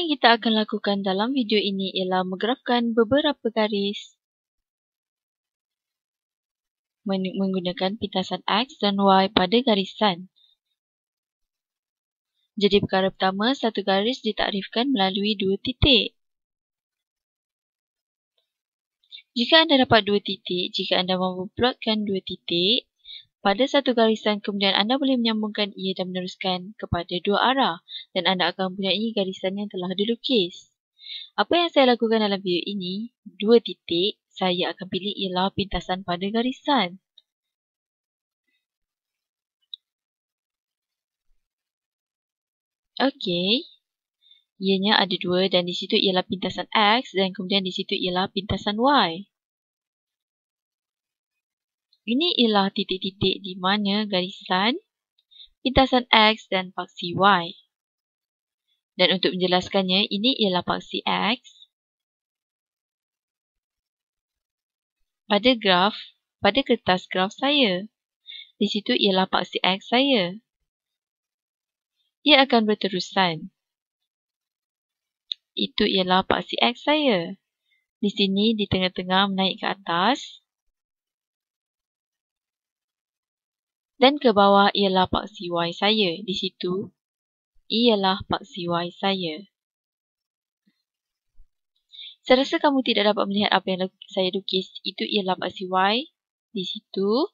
yang kita akan lakukan dalam video ini ialah menggrafkan beberapa garis menggunakan pintasan X dan Y pada garisan. Jadi perkara pertama, satu garis ditakrifkan melalui dua titik. Jika anda dapat dua titik, jika anda mahu plotkan dua titik, pada satu garisan kemudian anda boleh menyambungkan ia dan meneruskan kepada dua arah dan anda akan mempunyai garisan yang telah dilukis. Apa yang saya lakukan dalam video ini, dua titik saya akan pilih ialah pintasan pada garisan. Okey, ianya ada dua dan di situ ialah pintasan X dan kemudian di situ ialah pintasan Y. Ini ialah titik-titik di mana garisan pintasan X dan paksi Y. Dan untuk menjelaskannya, ini ialah paksi X. Pada graf, pada kertas graf saya. Di situ ialah paksi X saya. Ia akan berterusan. Itu ialah paksi X saya. Di sini, di tengah-tengah menaik ke atas. dan ke bawah ialah paksi Y saya. Di situ ialah paksi Y saya. Saya rasa kamu tidak dapat melihat apa yang saya lukis. Itu ialah paksi Y di situ.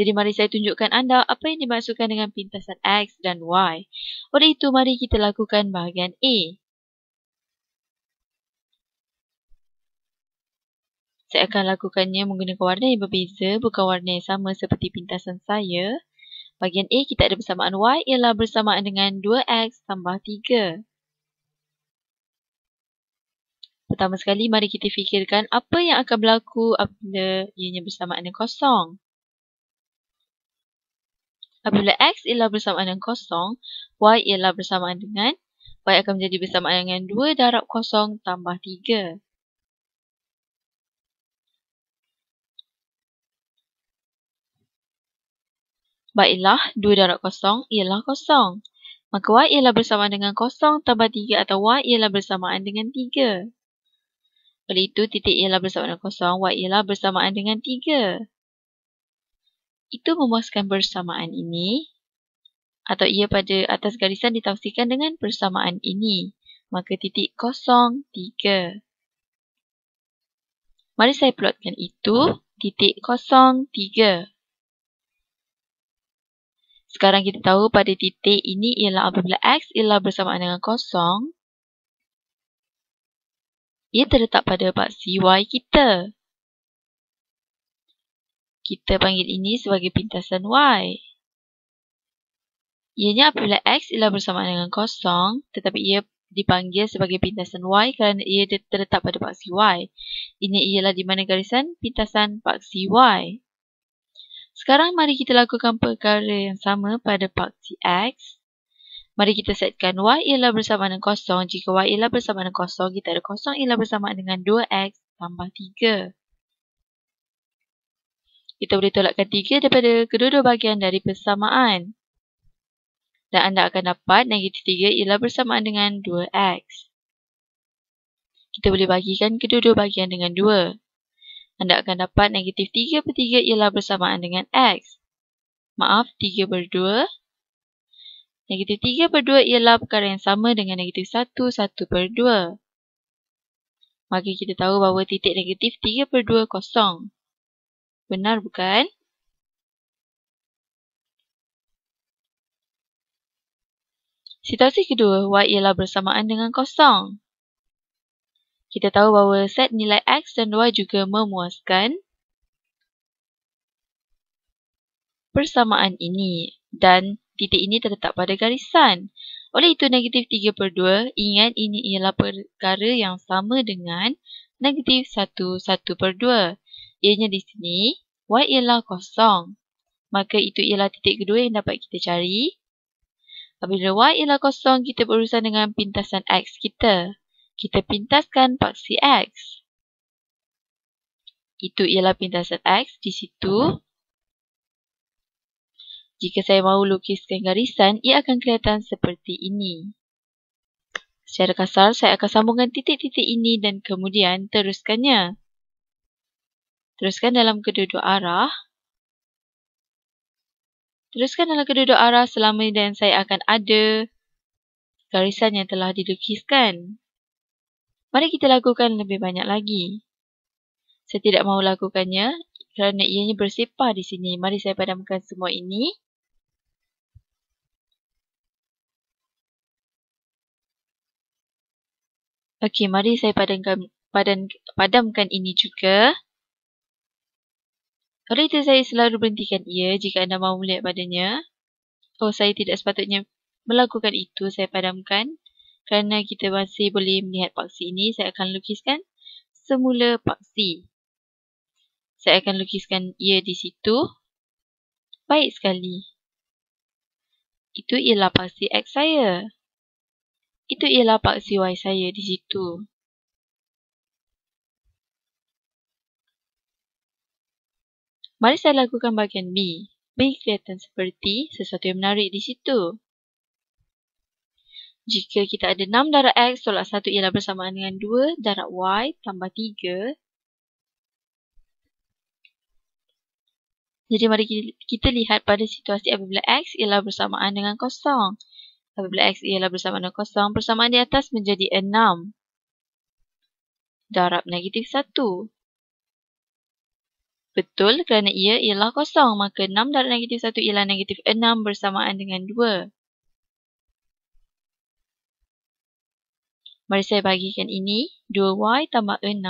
Jadi mari saya tunjukkan anda apa yang dimaksudkan dengan pintasan X dan Y. Oleh itu mari kita lakukan bahagian A. Saya akan lakukannya menggunakan warna yang berbeza, bukan warna yang sama seperti pintasan saya. Bahagian A kita ada persamaan Y ialah bersamaan dengan 2X tambah 3. Pertama sekali mari kita fikirkan apa yang akan berlaku apabila ianya bersamaan dengan kosong. Apabila X ialah bersamaan dengan kosong, Y ialah bersamaan dengan Y akan menjadi bersamaan dengan 2 darab kosong tambah 3. Baiklah, 2 darab kosong ialah kosong. Maka Y ialah bersamaan dengan kosong tambah 3 atau Y ialah bersamaan dengan 3. Oleh itu, titik ialah bersamaan dengan kosong, Y ialah bersamaan dengan 3. Itu memuaskan bersamaan ini. Atau ia pada atas garisan ditafsirkan dengan persamaan ini. Maka titik kosong tiga. Mari saya plotkan itu. Titik kosong tiga. Sekarang kita tahu pada titik ini ialah apabila x ialah bersamaan dengan kosong, ia terletak pada paksi y kita. Kita panggil ini sebagai pintasan y. Ianya apabila x ialah bersamaan dengan kosong, tetapi ia dipanggil sebagai pintasan y kerana ia terletak pada paksi y. Ini ialah di mana garisan pintasan paksi y. Sekarang mari kita lakukan perkara yang sama pada paksi X. Mari kita setkan Y ialah bersamaan dengan kosong. Jika Y ialah bersamaan dengan kosong, kita ada kosong ialah bersamaan dengan 2X tambah 3. Kita boleh tolakkan 3 daripada kedua-dua bahagian dari persamaan. Dan anda akan dapat negatif 3 ialah bersamaan dengan 2X. Kita boleh bagikan kedua-dua bahagian dengan anda akan dapat negatif 3 per 3 ialah bersamaan dengan X. Maaf, 3 per 2. Negatif 3 per 2 ialah perkara yang sama dengan negatif 1, 1 per 2. Maka kita tahu bahawa titik negatif 3 per 2 kosong. Benar bukan? Situasi kedua, Y ialah bersamaan dengan kosong. Kita tahu bahawa set nilai X dan Y juga memuaskan persamaan ini dan titik ini terletak pada garisan. Oleh itu, negatif 3 per 2, ingat ini ialah perkara yang sama dengan negatif 1, 1 per 2. Ianya di sini, Y ialah kosong. Maka itu ialah titik kedua yang dapat kita cari. Apabila Y ialah kosong, kita berurusan dengan pintasan X kita kita pintaskan paksi X. Itu ialah pintasan X di situ. Jika saya mahu lukiskan garisan, ia akan kelihatan seperti ini. Secara kasar, saya akan sambungkan titik-titik ini dan kemudian teruskannya. Teruskan dalam kedua-dua arah. Teruskan dalam kedua-dua arah selama ini dan saya akan ada garisan yang telah dilukiskan. Mari kita lakukan lebih banyak lagi. Saya tidak mahu lakukannya kerana ianya bersepah di sini. Mari saya padamkan semua ini. Okey, mari saya padamkan, padam, padamkan ini juga. Rita saya selalu berhentikan ia jika anda mahu melihat padanya. Oh, saya tidak sepatutnya melakukan itu. Saya padamkan. Kerana kita masih boleh melihat paksi ini, saya akan lukiskan semula paksi. Saya akan lukiskan ia di situ. Baik sekali. Itu ialah paksi X saya. Itu ialah paksi Y saya di situ. Mari saya lakukan bahagian B. B kelihatan seperti sesuatu yang menarik di situ. Jika kita ada 6 darab X, tolak 1 ialah bersamaan dengan 2 darab Y tambah 3. Jadi mari kita lihat pada situasi apabila X ialah bersamaan dengan kosong. Apabila X ialah bersamaan dengan kosong, persamaan di atas menjadi 6 darab negatif 1. Betul kerana ia ialah kosong, maka 6 darab negatif 1 ialah negatif 6 bersamaan dengan 2. Mari saya bagikan ini. 2y tambah 6.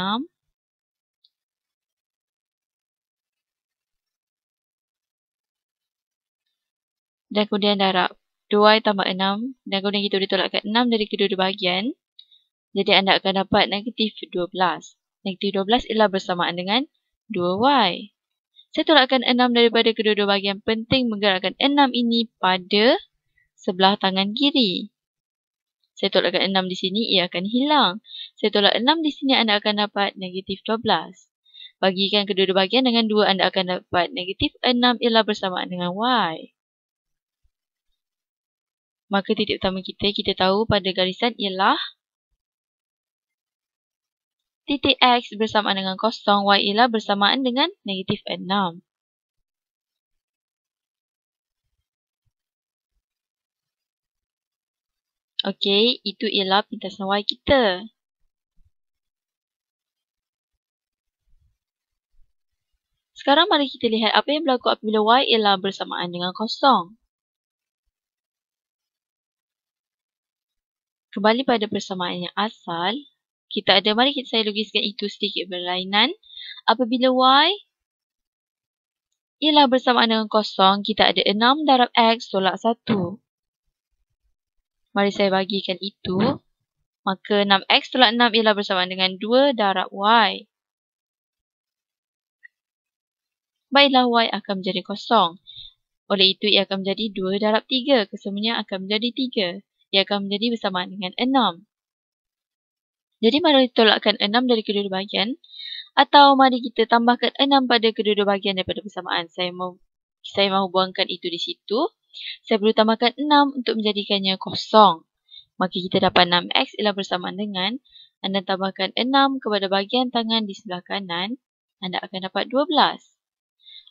Dan kemudian darab. 2y tambah 6. Dan kemudian kita boleh tolakkan 6 dari kedua-dua bahagian. Jadi anda akan dapat negatif 12. Negatif 12 ialah bersamaan dengan 2y. Saya tolakkan 6 daripada kedua-dua bahagian penting menggerakkan 6 ini pada sebelah tangan kiri. Saya tolak 6 di sini, ia akan hilang. Saya tolak 6 di sini, anda akan dapat negatif 12. Bagikan kedua-dua bahagian dengan 2, anda akan dapat negatif 6 ialah bersamaan dengan Y. Maka titik utama kita, kita tahu pada garisan ialah titik X bersamaan dengan kosong, Y ialah bersamaan dengan negatif 6. Okey, itu ialah pintasan Y kita. Sekarang mari kita lihat apa yang berlaku apabila Y ialah bersamaan dengan kosong. Kembali pada persamaan yang asal, kita ada, mari kita saya logiskan itu sedikit berlainan. Apabila Y ialah bersamaan dengan kosong, kita ada 6 darab X tolak 1. Mari saya bagikan itu. Maka 6x tolak 6 ialah bersamaan dengan 2 darab y. Baiklah y akan menjadi kosong. Oleh itu ia akan menjadi 2 darab 3. Kesemuanya akan menjadi 3. Ia akan menjadi bersamaan dengan 6. Jadi mari tolakkan 6 dari kedua-dua bahagian. Atau mari kita tambahkan 6 pada kedua-dua bahagian daripada bersamaan. Saya mahu, saya mahu buangkan itu di situ. Saya perlu tambahkan 6 untuk menjadikannya kosong. Maka kita dapat 6x ialah bersamaan dengan anda tambahkan 6 kepada bahagian tangan di sebelah kanan, anda akan dapat 12.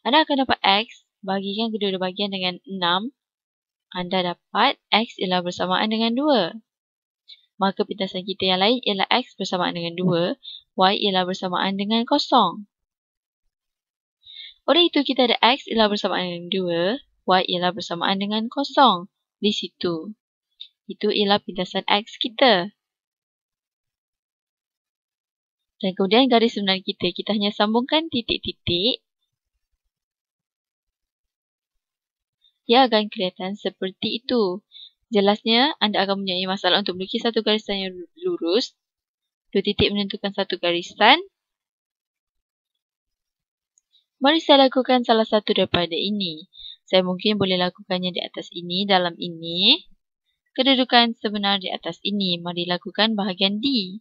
Anda akan dapat x, bahagikan kedua-dua bahagian dengan 6, anda dapat x ialah bersamaan dengan 2. Maka pintasan kita yang lain ialah x bersamaan dengan 2, y ialah bersamaan dengan kosong. Oleh itu, kita ada x ialah bersamaan dengan 2. Y ialah bersamaan dengan kosong di situ. Itu ialah pindasan X kita. Dan kemudian garis sebenar kita, kita hanya sambungkan titik-titik. Ia ya, akan kelihatan seperti itu. Jelasnya, anda akan mempunyai masalah untuk melukis satu garisan yang lurus. Dua titik menentukan satu garisan. Mari saya lakukan salah satu daripada ini saya mungkin boleh lakukannya di atas ini, dalam ini. Kedudukan sebenar di atas ini, mari lakukan bahagian D.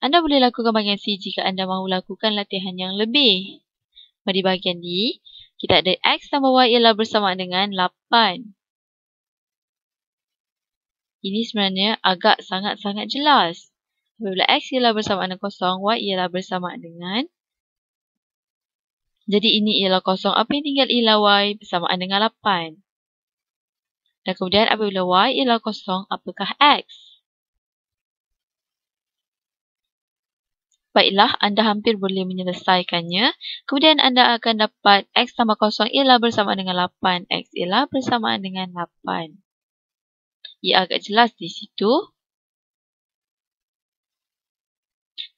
Anda boleh lakukan bahagian C jika anda mahu lakukan latihan yang lebih. Mari bahagian D, kita ada X tambah Y ialah bersama dengan 8. Ini sebenarnya agak sangat-sangat jelas. Apabila X ialah bersamaan dengan 0, Y ialah bersamaan dengan jadi ini ialah kosong apabila tinggal ialah y bersamaan dengan 8. Dan kemudian apabila y ialah kosong, apakah x? Baiklah, anda hampir boleh menyelesaikannya. Kemudian anda akan dapat x sama kosong ialah bersamaan dengan 8. x ialah bersamaan dengan 8. Ia agak jelas di situ.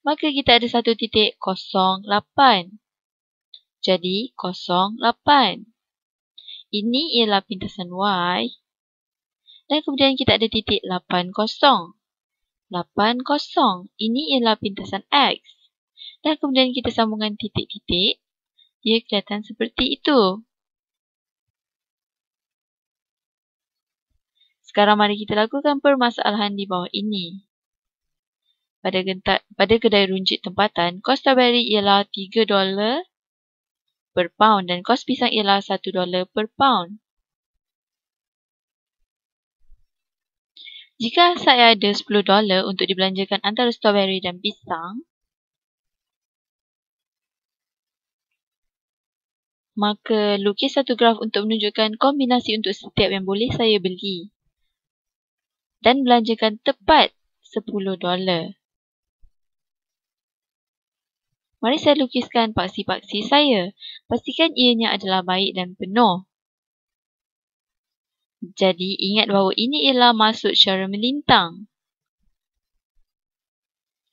Maka kita ada satu titik kosong 8 jadi 0.8. Ini ialah pintasan y. Dan kemudian kita ada titik 8.0. 8.0. Ini ialah pintasan x. Dan kemudian kita sambungkan titik-titik. Ia kelihatan seperti itu. Sekarang mari kita lakukan permasalahan di bawah ini. Pada, genta, pada kedai runcit tempatan, kos tabari ialah 3 dolar per pound dan kos pisang ialah 1 dolar per pound. Jika saya ada 10 dolar untuk dibelanjakan antara strawberry dan pisang, maka lukis satu graf untuk menunjukkan kombinasi untuk setiap yang boleh saya beli dan belanjakan tepat 10 dolar. Mari saya lukiskan paksi-paksi saya. Pastikan ianya adalah baik dan penuh. Jadi, ingat bahawa ini ialah maksud cara melintang.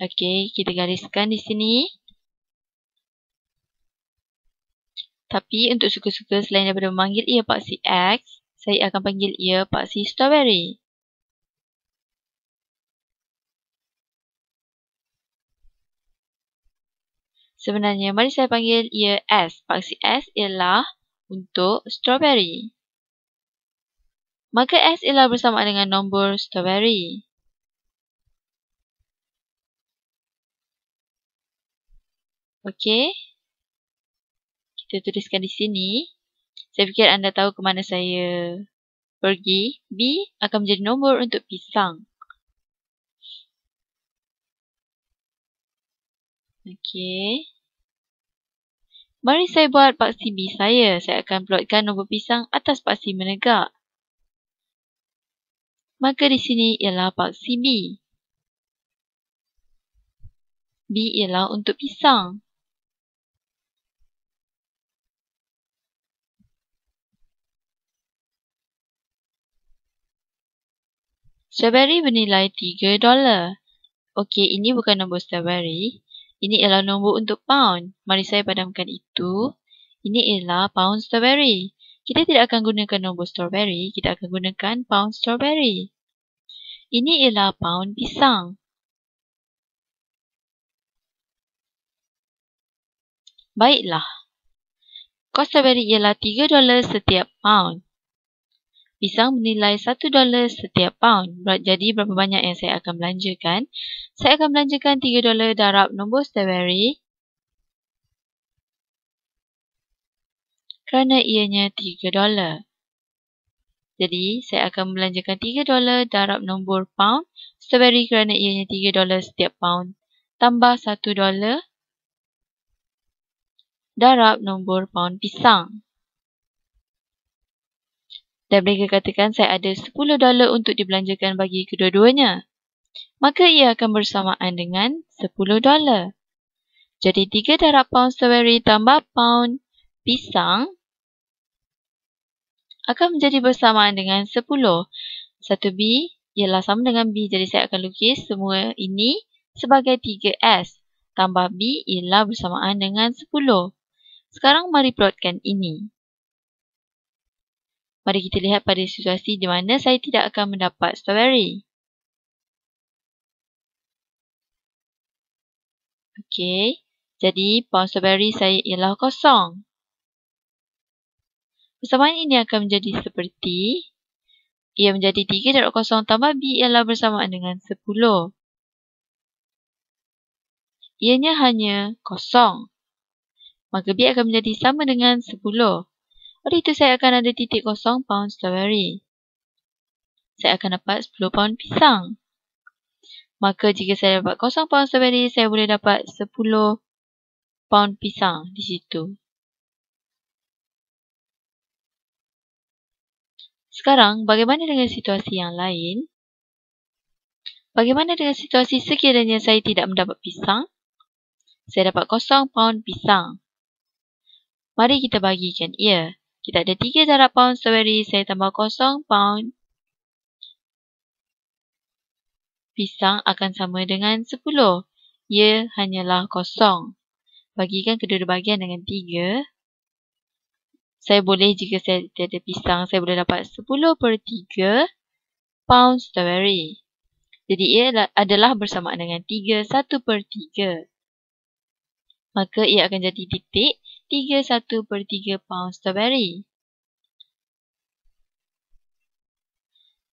Okey, kita gariskan di sini. Tapi, untuk suka-suka selain daripada memanggil ia paksi X, saya akan panggil ia paksi strawberry. Sebenarnya mari saya panggil ia S. Paksi S ialah untuk strawberry. Maka S ialah bersama dengan nombor strawberry. Okey. Kita tuliskan di sini. Saya fikir anda tahu ke mana saya pergi. B akan menjadi nombor untuk pisang. Okey. Mari saya buat paksi B saya. Saya akan plotkan nombor pisang atas paksi menegak. Maka di sini ialah paksi B. B ialah untuk pisang. Strawberry bernilai $3. dolar. Okey, ini bukan nombor strawberry. Ini ialah nombor untuk pound. Mari saya padamkan itu. Ini ialah pound strawberry. Kita tidak akan gunakan nombor strawberry. Kita akan gunakan pound strawberry. Ini ialah pound pisang. Baiklah. Kos strawberry ialah $3 setiap pound pisang bernilai 1 dolar setiap pound. Jadi berapa banyak yang saya akan belanjakan? Saya akan belanjakan 3 dolar darab nombor strawberry. Kerana ianya 3 dolar. Jadi saya akan belanjakan 3 dolar darab nombor pound strawberry kerana ianya 3 dolar setiap pound. Tambah 1 dolar darab nombor pound pisang dan mereka katakan saya ada sepuluh dolar untuk dibelanjakan bagi kedua-duanya. Maka ia akan bersamaan dengan sepuluh dolar. Jadi tiga darab pound strawberry tambah pound pisang akan menjadi bersamaan dengan sepuluh. Satu b ialah sama dengan B jadi saya akan lukis semua ini sebagai tiga s Tambah B ialah bersamaan dengan sepuluh. Sekarang mari plotkan ini. Mari kita lihat pada situasi di mana saya tidak akan mendapat strawberry. Okey, jadi pound strawberry saya ialah kosong. Persamaan ini akan menjadi seperti ia menjadi kosong tambah B ialah bersamaan dengan 10. Ianya hanya kosong. Maka B akan menjadi sama dengan pada itu saya akan ada titik kosong pound strawberry. Saya akan dapat 10 pound pisang. Maka jika saya dapat kosong pound strawberry, saya boleh dapat 10 pound pisang di situ. Sekarang, bagaimana dengan situasi yang lain? Bagaimana dengan situasi sekiranya saya tidak mendapat pisang? Saya dapat kosong pound pisang. Mari kita bagikan ia. Yeah. Kita ada 3 darab pound strawberry, saya tambah kosong pound. Pisang akan sama dengan 10. Ia hanyalah kosong. Bagikan kedua-dua bahagian dengan 3. Saya boleh jika saya tiada pisang, saya boleh dapat 10 per 3 pound strawberry. Jadi ia adalah bersamaan dengan 3, 1 per 3. Maka ia akan jadi titik 3 per 3 pound strawberry.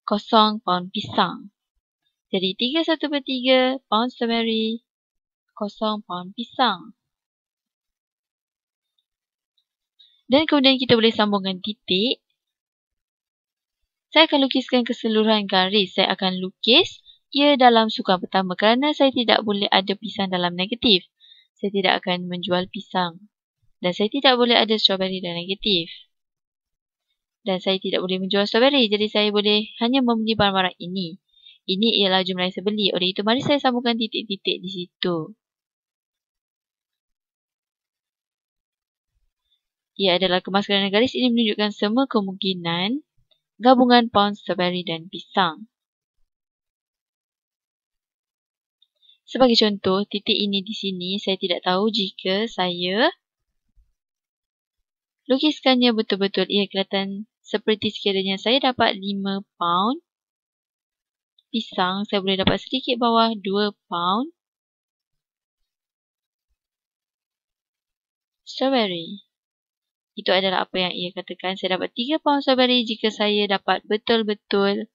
Kosong pound pisang. Jadi 3 1 per 3 pound strawberry. Kosong pound pisang. Dan kemudian kita boleh sambungkan titik. Saya akan lukiskan keseluruhan garis. Saya akan lukis ia dalam sukan pertama kerana saya tidak boleh ada pisang dalam negatif. Saya tidak akan menjual pisang. Dan saya tidak boleh ada strawberry dan negatif. Dan saya tidak boleh menjual strawberry. Jadi saya boleh hanya membeli barang-barang ini. Ini ialah jumlah yang saya beli. Oleh itu, mari saya sambungkan titik-titik di situ. Ia adalah kemas kerana garis ini menunjukkan semua kemungkinan gabungan pound strawberry dan pisang. Sebagai contoh, titik ini di sini saya tidak tahu jika saya lukiskannya betul-betul ia kelihatan seperti sekiranya saya dapat 5 pound pisang, saya boleh dapat sedikit bawah 2 pound strawberry. Itu adalah apa yang ia katakan, saya dapat 3 pound strawberry jika saya dapat betul-betul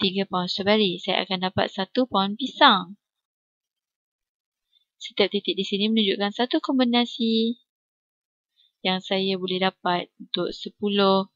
3 pound strawberry, saya akan dapat 1 pound pisang. Setiap titik di sini menunjukkan satu kombinasi yang saya boleh dapat untuk $10.